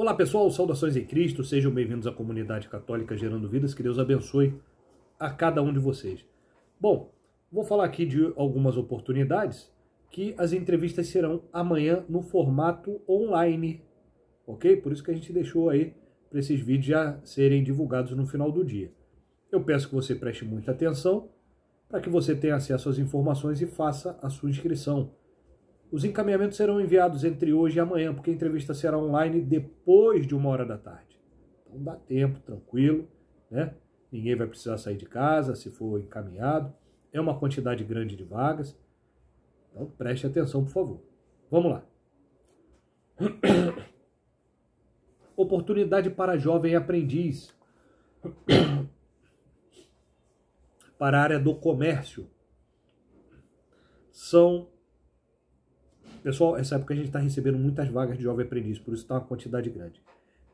Olá pessoal, saudações em Cristo, sejam bem-vindos à comunidade católica Gerando Vidas, que Deus abençoe a cada um de vocês. Bom, vou falar aqui de algumas oportunidades que as entrevistas serão amanhã no formato online, ok? Por isso que a gente deixou aí para esses vídeos já serem divulgados no final do dia. Eu peço que você preste muita atenção para que você tenha acesso às informações e faça a sua inscrição. Os encaminhamentos serão enviados entre hoje e amanhã, porque a entrevista será online depois de uma hora da tarde. Então dá tempo, tranquilo, né? Ninguém vai precisar sair de casa se for encaminhado. É uma quantidade grande de vagas. Então preste atenção, por favor. Vamos lá. Oportunidade para jovem aprendiz. para a área do comércio. São Pessoal, essa época a gente está recebendo muitas vagas de jovem aprendiz, por isso está uma quantidade grande.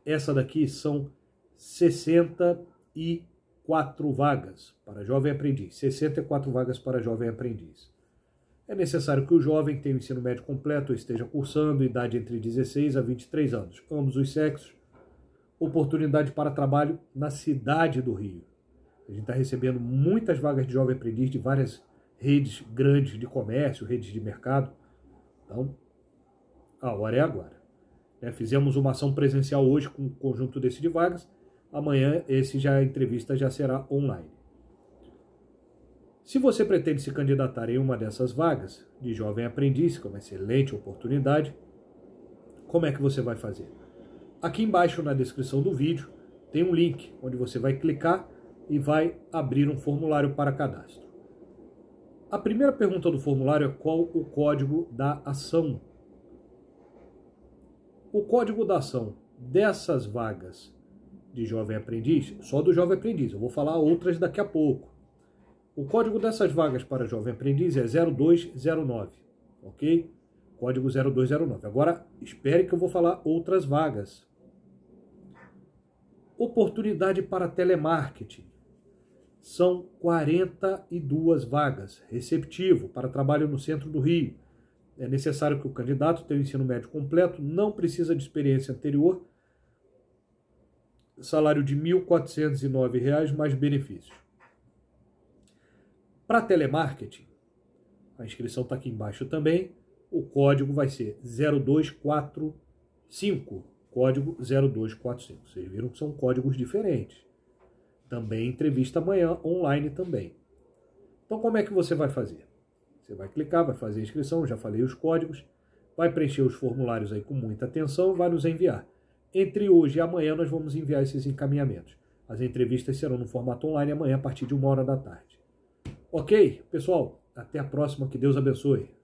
Essa daqui são 64 vagas para jovem aprendiz. 64 vagas para jovem aprendiz. É necessário que o jovem tenha o ensino médio completo ou esteja cursando, idade entre 16 a 23 anos, ambos os sexos, oportunidade para trabalho na cidade do Rio. A gente está recebendo muitas vagas de jovem aprendiz de várias redes grandes de comércio, redes de mercado. Então, a hora é agora. É, fizemos uma ação presencial hoje com o um conjunto desse de vagas. Amanhã esse já a entrevista já será online. Se você pretende se candidatar em uma dessas vagas de jovem aprendiz, que é uma excelente oportunidade, como é que você vai fazer? Aqui embaixo na descrição do vídeo tem um link onde você vai clicar e vai abrir um formulário para cadastro. A primeira pergunta do formulário é qual o código da ação. O código da ação dessas vagas de jovem aprendiz, só do jovem aprendiz, eu vou falar outras daqui a pouco. O código dessas vagas para jovem aprendiz é 0209, ok? Código 0209. Agora, espere que eu vou falar outras vagas. Oportunidade para telemarketing são 42 vagas. Receptivo para trabalho no centro do Rio. É necessário que o candidato tenha o ensino médio completo, não precisa de experiência anterior. Salário de R$ 1.409,00 mais benefícios. Para telemarketing, a inscrição está aqui embaixo também. O código vai ser 0245. Código 0245. Vocês viram que são códigos diferentes. Também entrevista amanhã online também. Então como é que você vai fazer? Você vai clicar, vai fazer a inscrição, já falei os códigos, vai preencher os formulários aí com muita atenção e vai nos enviar. Entre hoje e amanhã nós vamos enviar esses encaminhamentos. As entrevistas serão no formato online amanhã a partir de uma hora da tarde. Ok, pessoal? Até a próxima, que Deus abençoe.